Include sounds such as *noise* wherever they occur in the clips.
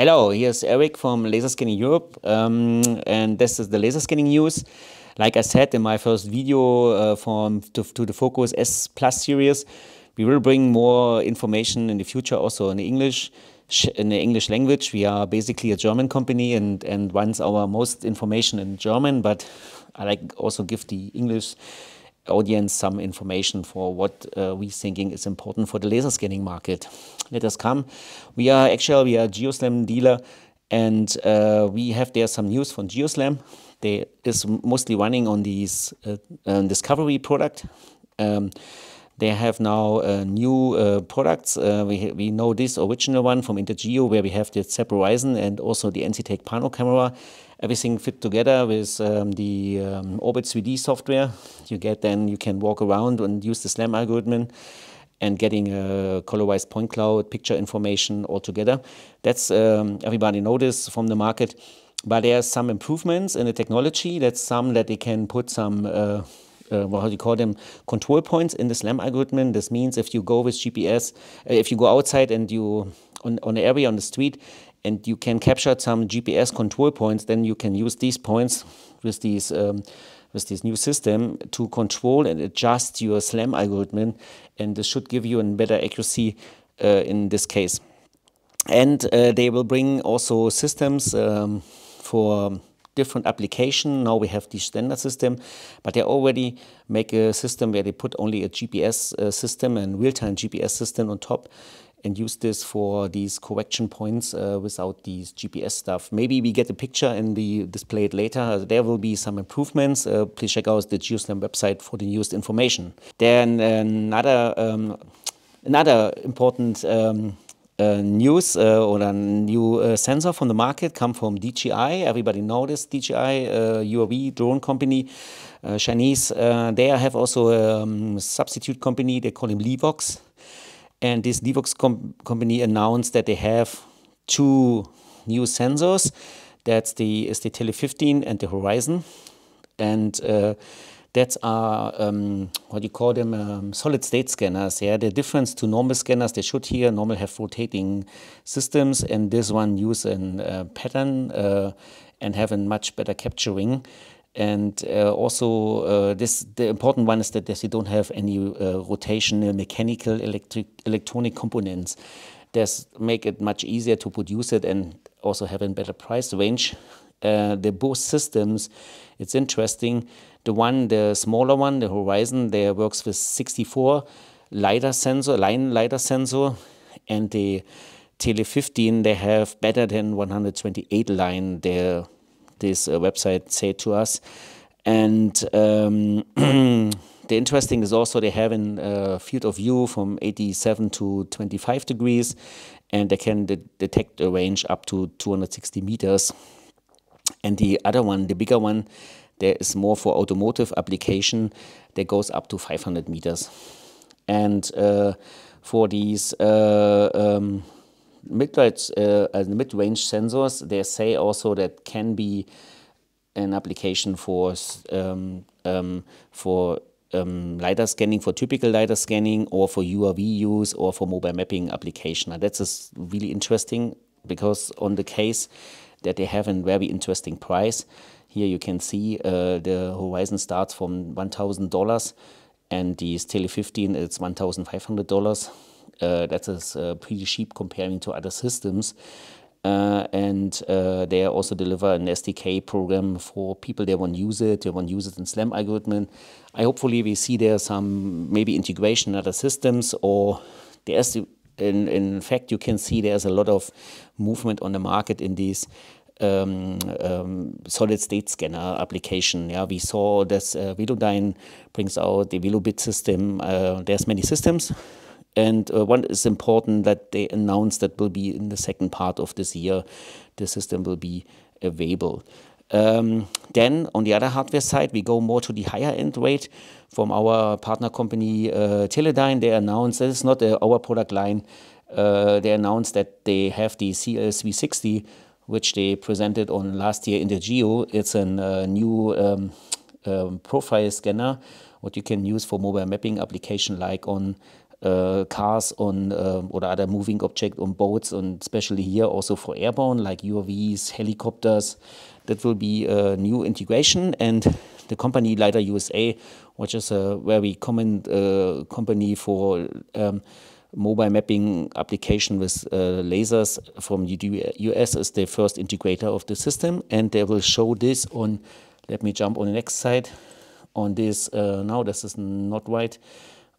Hello, here's Eric from Laser Scanning Europe, um, and this is the laser scanning news. Like I said in my first video uh, from to, to, the Focus S Plus series, we will bring more information in the future also in English, in the English language. We are basically a German company and and runs our most information in German, but I like also give the English audience some information for what uh, we thinking is important for the laser scanning market. Let us come. We are actually we are GeoSlam dealer and uh, we have there some news from GeoSlam. They is mostly running on these uh, um, discovery product. Um, they have now uh, new uh, products. Uh, we, we know this original one from Intergeo, where we have the Zap Horizon and also the NCTech Pano camera everything fit together with um, the um, Orbit 3D software. You get then you can walk around and use the SLAM algorithm and getting a colorized point cloud picture information all together. That's um, everybody noticed from the market. But there are some improvements in the technology. That's some that they can put some. Uh, uh, do you call them control points in the SLAM algorithm. This means if you go with GPS, uh, if you go outside and you on, on the area on the street and you can capture some GPS control points, then you can use these points with these um, with this new system to control and adjust your SLAM algorithm, and this should give you a better accuracy uh, in this case. And uh, they will bring also systems um, for different application. Now we have the standard system, but they already make a system where they put only a GPS uh, system and real-time GPS system on top and use this for these correction points uh, without these GPS stuff. Maybe we get a picture and we display it later. There will be some improvements. Uh, please check out the GeoSlam website for the newest information. Then another um, another important um, uh, news uh, or a new uh, sensor from the market come from DJI. Everybody knows DJI UAV uh, drone company. Uh, Chinese. Uh, they have also a um, substitute company. They call him Levox. And this Devox com company announced that they have two new sensors. That's the is the Tele 15 and the Horizon, and uh, that's are um, what you call them um, solid state scanners. Yeah, the difference to normal scanners they should here normal have rotating systems, and this one use a uh, pattern uh, and have a much better capturing. And uh, also, uh, this the important one is that they don't have any uh, rotational mechanical electric electronic components. This make it much easier to produce it and also have a better price range. Uh, the both systems, it's interesting. The one, the smaller one, the Horizon, there works with 64 lidar sensor, line lidar sensor, and the Tele 15, they have better than 128 line. There this uh, website said to us. And um, *clears throat* the interesting is also they have a uh, field of view from 87 to 25 degrees, and they can de detect a range up to 260 meters. And the other one, the bigger one, there is more for automotive application that goes up to 500 meters. And uh, for these uh, um, mid-range, uh, mid sensors, they say also that can be an application for um, um, for um, LiDAR scanning, for typical LiDAR scanning, or for URV use, or for mobile mapping application. And that's really interesting because on the case that they have a very interesting price. Here you can see uh, the Horizon starts from $1,000 and the Stele 15 is $1,500 that äh, is äh, pretty cheap comparing to other systems. Uh, and uh, they also deliver an SDK program for people that want to use it, they want to use it in SLAM algorithm. I hopefully we see there some maybe integration in other systems or there's in, in fact you can see there's a lot of movement on the market in these um, um, solid state scanner application. Yeah, we saw that uh, Velodyne brings out the Velobit system. Uh, there's many systems. And uh, one is important that they announced that will be in the second part of this year, the system will be available. Um, then on the other hardware side, we go more to the higher end rate from our partner company uh, Teledyne. They announced that it's not uh, our product line. Uh, they announced that they have the CLS360, which they presented on last year in the Geo. It's a uh, new um, um, profile scanner, what you can use for mobile mapping application like on uh, cars on äh, or other moving object on boats, and especially here also for airborne, like UAVs, helicopters. That will be a new integration. And the company LiDAR USA, which is a very common uh, company for um, mobile mapping application with uh, lasers from US, is the first integrator of the system. And they will show this on, let me jump on the next slide, on this, uh, now this is not right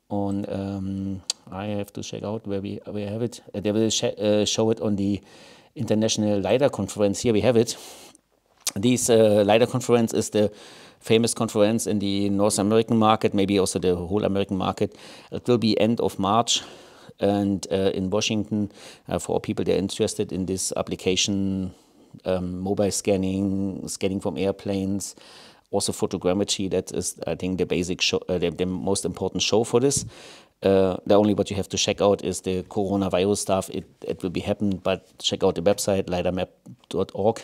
on um, ähm, I have to check out where we have it. they äh, will sh äh, uh, show it on the International LiDAR Conference. Here we have it. This uh, äh, LiDAR Conference is the famous conference in the North American market, maybe also the whole American market. It will be end of March and uh, in Washington uh, for people that are interested in this application, um, mobile scanning, scanning from airplanes, also photogrammetry that is i think the basic show, uh, the, the, most important show for this uh, the only what you have to check out is the coronavirus stuff it, it will be happened, but check out the website lidarmap.org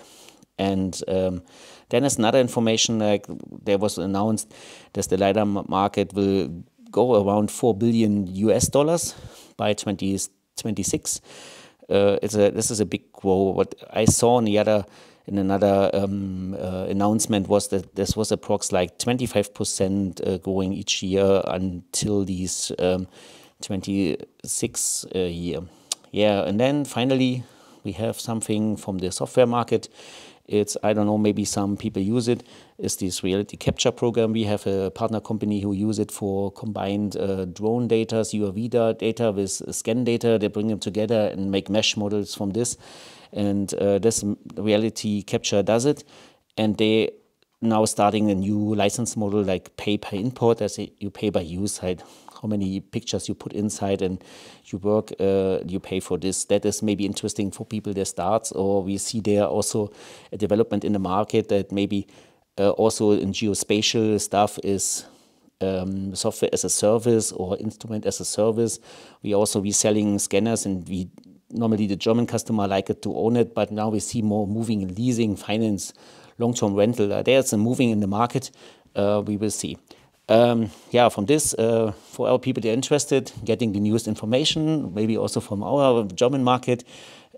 and um, then there's another information like there was announced that the lidar market will go around 4 billion us dollars by 2026 uh, it's a this is a big grow what i saw on the other in another um, uh, announcement was that this was approx like 25% uh, going each year until these um, 26 uh, year. Yeah, and then finally we have something from the software market. It's, I don't know, maybe some people use it. Is this reality capture program. We have a partner company who use it for combined uh, drone data, UAV data with scan data. They bring them together and make mesh models from this and uh, this reality capture does it. And they now starting a new license model like pay per import, as you pay by use, side, how many pictures you put inside and you work, uh, you pay for this. That is maybe interesting for people that starts, or we see there also a development in the market that maybe uh, also in geospatial stuff is um, software as a service or instrument as a service. We also we selling scanners and we Normally, the German customer like it to own it, but now we see more moving leasing, finance, long-term rental. Uh, there's a moving in the market. Uh, we will see. Um, yeah, from this, uh, for our people that are interested, getting the newest information, maybe also from our German market,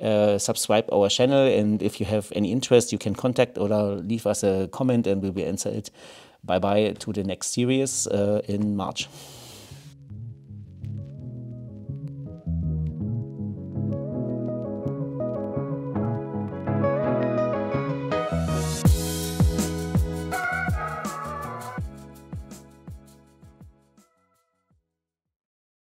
uh, subscribe our channel. And if you have any interest, you can contact or leave us a comment and we will answer it. Bye bye to the next series uh, in March.